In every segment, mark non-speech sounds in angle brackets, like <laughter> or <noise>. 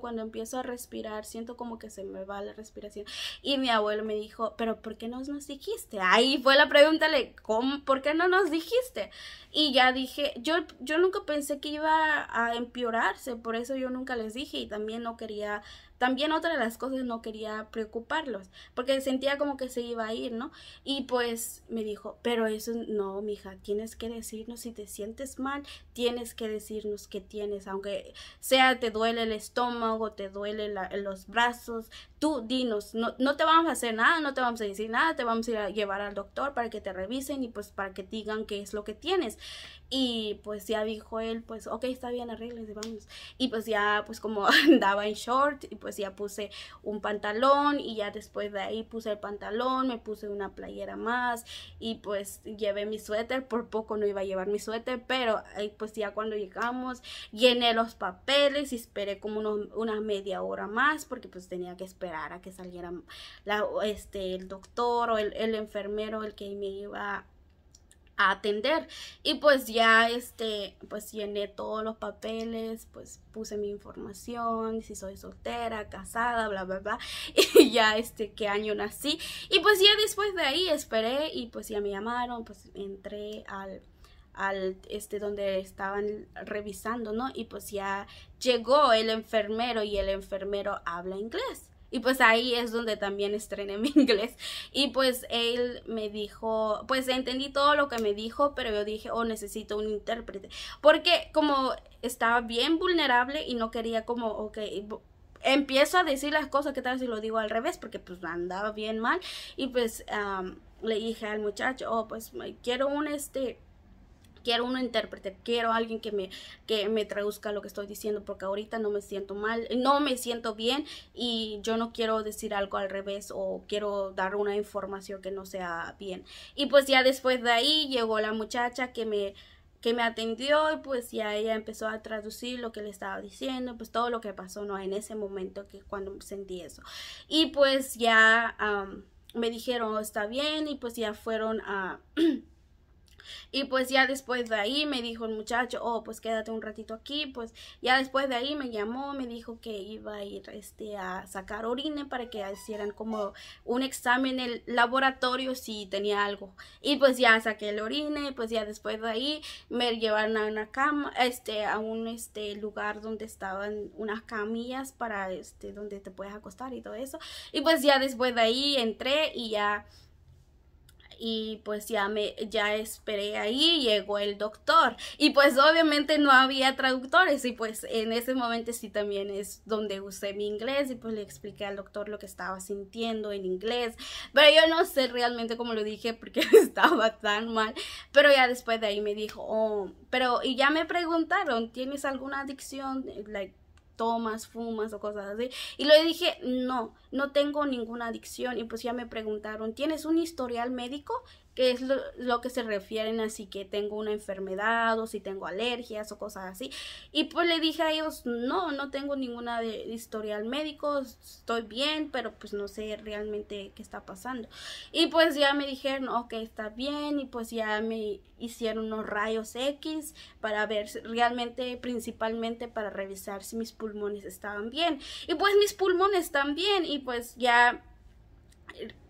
cuando empiezo a respirar, siento como que se me va la respiración. Y mi abuelo me dijo, pero ¿por qué no nos dijiste? Ahí fue la pregunta, ¿cómo, ¿por qué no nos dijiste? Y ya dije, yo, yo nunca pensé que iba a empeorarse, por eso yo nunca les dije y también no quería también otra de las cosas no quería preocuparlos, porque sentía como que se iba a ir, ¿no? Y pues me dijo, pero eso no, mija, tienes que decirnos si te sientes mal, tienes que decirnos que tienes, aunque sea te duele el estómago, te duele los brazos, tú dinos, no, te vamos a hacer nada, no te vamos a decir nada, te vamos a, llevar al doctor para que te revisen y pues para que digan qué es lo que tienes. Y pues ya dijo él, pues ok, está bien, arregles, vamos. Y pues ya pues como <laughs> andaba en short y pues ya puse un pantalón y ya después de ahí puse el pantalón, me puse una playera más y pues llevé mi suéter, por poco no iba a llevar mi suéter, pero pues ya cuando llegamos llené los papeles y esperé como una media hora más porque pues tenía que esperar esperar a que saliera la, este, el doctor o el, enfermero, el que me iba a atender. Y pues ya, este, pues llené todos los papeles, pues puse mi información, si soy soltera, casada, bla, bla, bla. <laughs> Y ya, este, qué año nací. Y pues ya después de ahí esperé y pues ya me llamaron, pues entré al al este donde estaban revisando, ¿no? Y pues ya llegó el enfermero y el enfermero habla inglés. Y pues ahí es donde también estrené <laughs> mi inglés. Y pues él me dijo, pues entendí todo lo que me dijo, pero yo dije, oh, necesito un intérprete. Porque como estaba bien vulnerable y no quería como, ok, empiezo a decir las cosas, que tal si lo digo al revés? Porque pues andaba bien mal. Y pues le dije al muchacho, oh, pues quiero un este quiero un intérprete, quiero alguien que me, que me traduzca lo que estoy diciendo porque ahorita no me siento mal, no me siento bien y yo no quiero decir algo al revés o quiero dar una información que no sea bien. Y pues ya después de ahí llegó la muchacha que me que me atendió y pues ya ella empezó a traducir lo que le estaba diciendo, pues todo lo que pasó, En ese momento que cuando sentí eso. Y pues ya me dijeron, oh, está bien, y pues ya fueron a... <clears throat> Y pues ya después de ahí me dijo el muchacho, oh, pues quédate un ratito aquí, pues ya después de ahí me llamó, me dijo que iba a ir este, a sacar orine para que hicieran como un examen en el laboratorio si tenía algo. Y pues ya saqué el orine, pues ya después de ahí me llevaron a una cama, este, a un este, lugar donde estaban unas camillas para este, donde te puedes acostar y todo eso. Y pues ya después de ahí entré y ya y pues ya me ya esperé ahí, llegó el doctor y pues obviamente no había traductores y pues en ese momento sí también es donde usé mi inglés y pues le expliqué al doctor lo que estaba sintiendo en inglés, pero yo no sé realmente cómo lo dije porque <laughs> estaba tan mal, pero ya después de ahí me dijo, "Oh, pero y ya me preguntaron, ¿tienes alguna adicción like tomas, fumas o cosas así. Y le dije, no, no tengo ninguna adicción. Y pues ya me preguntaron, ¿tienes un historial médico? es lo, que se refieren así que tengo una enfermedad o si tengo alergias o cosas así. Y pues le dije a ellos, no, no tengo ninguna de, historial médico, estoy bien, pero pues no sé realmente qué está pasando. Y pues ya me dijeron, ok, está bien, y pues ya me hicieron unos rayos X para ver realmente, principalmente para revisar si mis pulmones estaban bien. Y pues mis pulmones están bien, y pues ya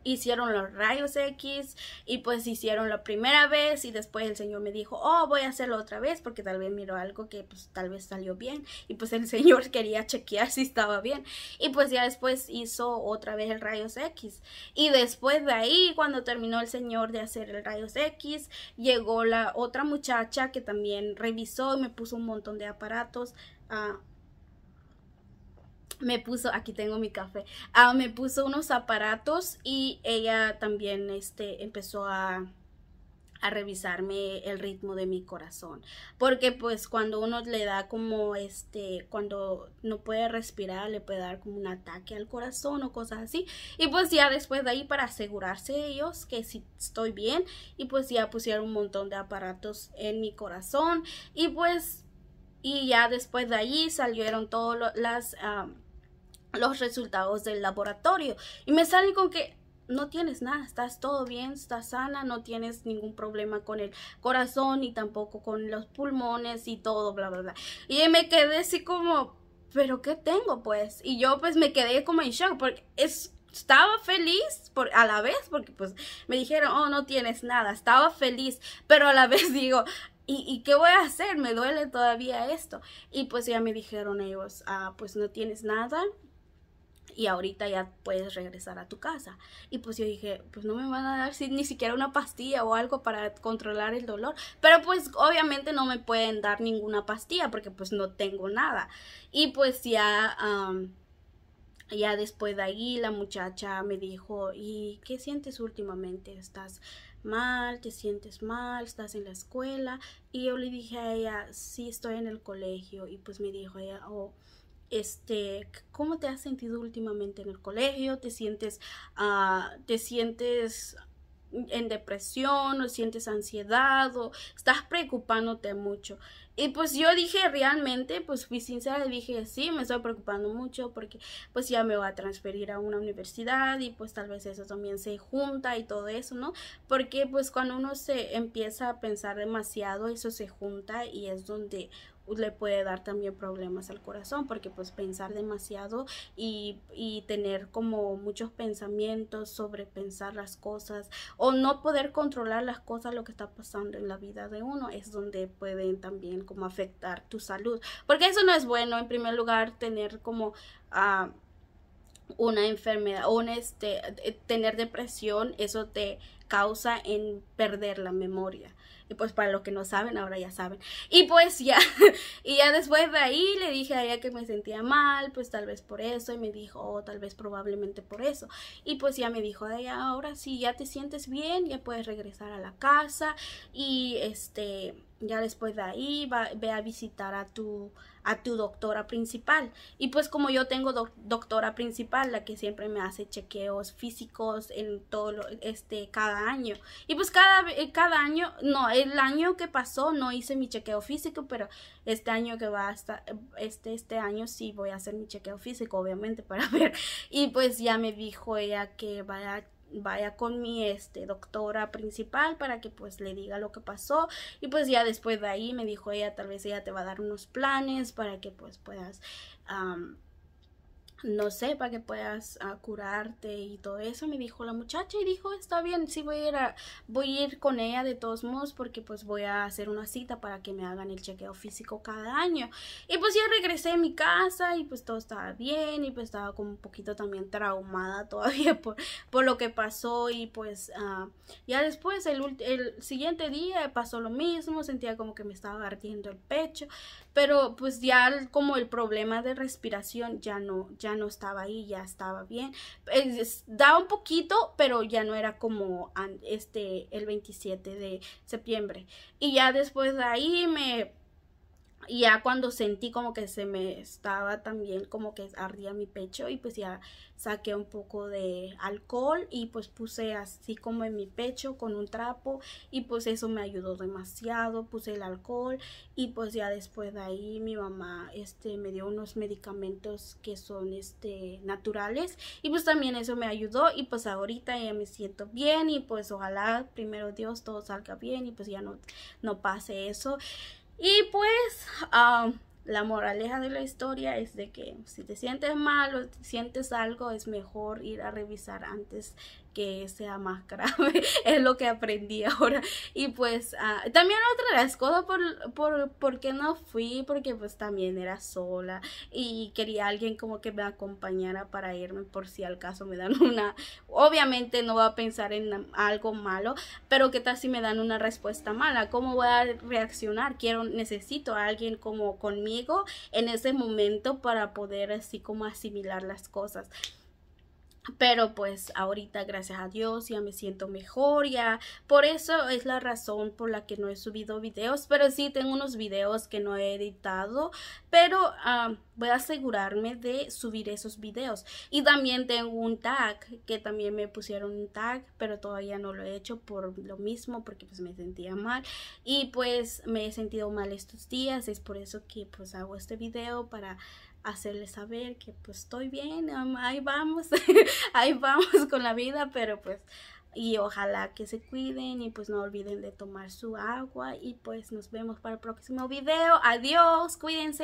hicieron los rayos X y pues hicieron la primera vez y después el Señor me dijo, oh, voy a hacerlo otra vez porque tal vez miró algo que pues tal vez salió bien y pues el <laughs> Señor quería chequear si estaba bien y pues ya después hizo otra vez el rayos X y después de ahí cuando terminó el Señor de hacer el rayos X llegó la otra muchacha que también revisó y me puso un montón de aparatos. a me puso, aquí tengo mi café, ah, me puso unos aparatos y ella también este, empezó a, revisarme el ritmo de mi corazón porque pues cuando uno le da como este cuando no puede respirar le puede dar como un ataque al corazón o cosas así y pues ya después de ahí para asegurarse de ellos que si estoy bien y pues ya pusieron un montón de aparatos en mi corazón y pues y ya después de allí salieron todas las los resultados del laboratorio y me salen con que no tienes nada, estás todo bien, estás sana, no tienes ningún problema con el corazón y tampoco con los pulmones y todo, bla, bla, bla. Y me quedé así como, pero ¿qué tengo pues? Y yo pues me quedé como en shock porque estaba feliz por, a la vez porque pues me dijeron, oh, no tienes nada, estaba feliz, pero a la <laughs> vez digo, ¿Y, ¿y, qué voy a hacer? Me duele todavía esto. Y pues ya me dijeron ellos, ah, pues no tienes nada, y ahorita ya puedes regresar a tu casa. Y pues yo dije, pues no me van a dar ni siquiera una pastilla o algo para controlar el dolor. Pero pues obviamente no me pueden dar ninguna pastilla porque pues no tengo nada. Y pues ya... ya después de ahí la muchacha me dijo, ¿y qué sientes últimamente? ¿Estás mal? ¿Te sientes mal? ¿Estás en la escuela? Y yo le dije a ella, sí, estoy en el colegio. Y pues me dijo ella, oh, este, ¿cómo te has sentido últimamente en el colegio? ¿Te sientes, ah, te sientes en depresión o sientes ansiedad o estás preocupándote mucho? Y pues yo dije realmente, pues fui sincera, dije sí, me estoy preocupando mucho porque pues ya me voy a transferir a una universidad y pues tal vez eso también se junta y todo eso, ¿no? Porque pues cuando uno se empieza a pensar demasiado, eso se junta y es donde le puede dar también problemas al corazón porque pues pensar demasiado y, y tener como muchos pensamientos sobre pensar las cosas o no poder controlar las cosas lo que está pasando en la vida de uno es donde pueden también como afectar tu salud porque eso no es bueno en primer lugar tener como ah, una enfermedad o este eh, tener depresión eso te causa en perder la memoria. Y pues para los que no saben, ahora ya saben. Y pues ya, <laughs> y ya después de ahí le dije a ella que me sentía mal, pues tal vez por eso, y me dijo, oh, tal vez probablemente por eso. Y pues ya me dijo, de ella, ahora sí, ya te sientes bien, ya puedes regresar a la casa y este, ya después de ahí va, ve a visitar a tu a tu doctora principal y pues como yo tengo doctora principal la que siempre me hace chequeos físicos en todo este cada año. Y pues cada, eh, cada año, no, el año que pasó no hice mi chequeo físico, pero este año que va hasta, este, este año sí voy a hacer mi chequeo físico, obviamente, <laughs> para ver. Y pues ya me dijo ella que vaya vaya con mi este doctora principal para que pues le diga lo que pasó y pues ya después de ahí me dijo ella tal vez ella te va a dar unos planes para que pues puedas no sé, para que puedas ah, curarte y todo eso. Me dijo la muchacha y dijo, está bien, sí voy a ir, a, voy a ir con ella de todos modos porque pues voy a hacer una cita para que me hagan el chequeo físico cada año. Y pues ya regresé a mi casa y pues todo estaba bien y pues estaba como un poquito también traumada <laughs> todavía por, lo que pasó y pues ah, ya después el, el siguiente día pasó lo mismo, sentía como que me estaba ardiendo el pecho, pero pues ya como el problema de respiración ya no, no estaba ahí, ya estaba bien. daba un poquito, pero ya no era como este el 27 de septiembre. Y ya después de ahí me y ya cuando sentí como que se me estaba también como que ardía mi pecho y pues ya saqué un poco de alcohol y pues puse así como en mi pecho con un trapo y pues eso me ayudó demasiado, puse el alcohol y pues ya después de ahí mi mamá este me dio unos medicamentos que son este naturales y pues también eso me ayudó y pues ahorita ya me siento bien y pues ojalá primero Dios todo salga bien y pues ya no no pase eso. Y pues ah, la moraleja de la historia es de que si te sientes mal o sientes algo, es mejor ir a revisar antes que sea más grave, <laughs> es lo que aprendí ahora. Y pues ah, también otra de las cosas por, por, qué no fui, porque pues también era sola y quería alguien como que me acompañara para irme por si al caso me dan <laughs> una, obviamente no voy a pensar en algo malo, pero qué tal si me dan una respuesta mala, cómo voy a reaccionar, quiero, necesito a alguien como conmigo en ese momento para poder así como asimilar las cosas. Pero pues ahorita gracias a Dios ya me siento mejor, ya por eso es la razón por la que no he subido videos, pero sí tengo unos videos que no he editado, pero ah, voy a asegurarme de subir esos videos. Y también tengo un tag, que también me pusieron un tag, pero todavía no lo he hecho por lo mismo, porque pues me sentía mal y pues me he sentido mal estos días, es por eso que pues hago este video para hacerles saber que pues estoy bien, ahí vamos, <laughs> ahí vamos con la vida, pero pues y ojalá que se cuiden y pues no olviden de tomar su agua y pues nos vemos para el próximo video. Adiós, cuídense.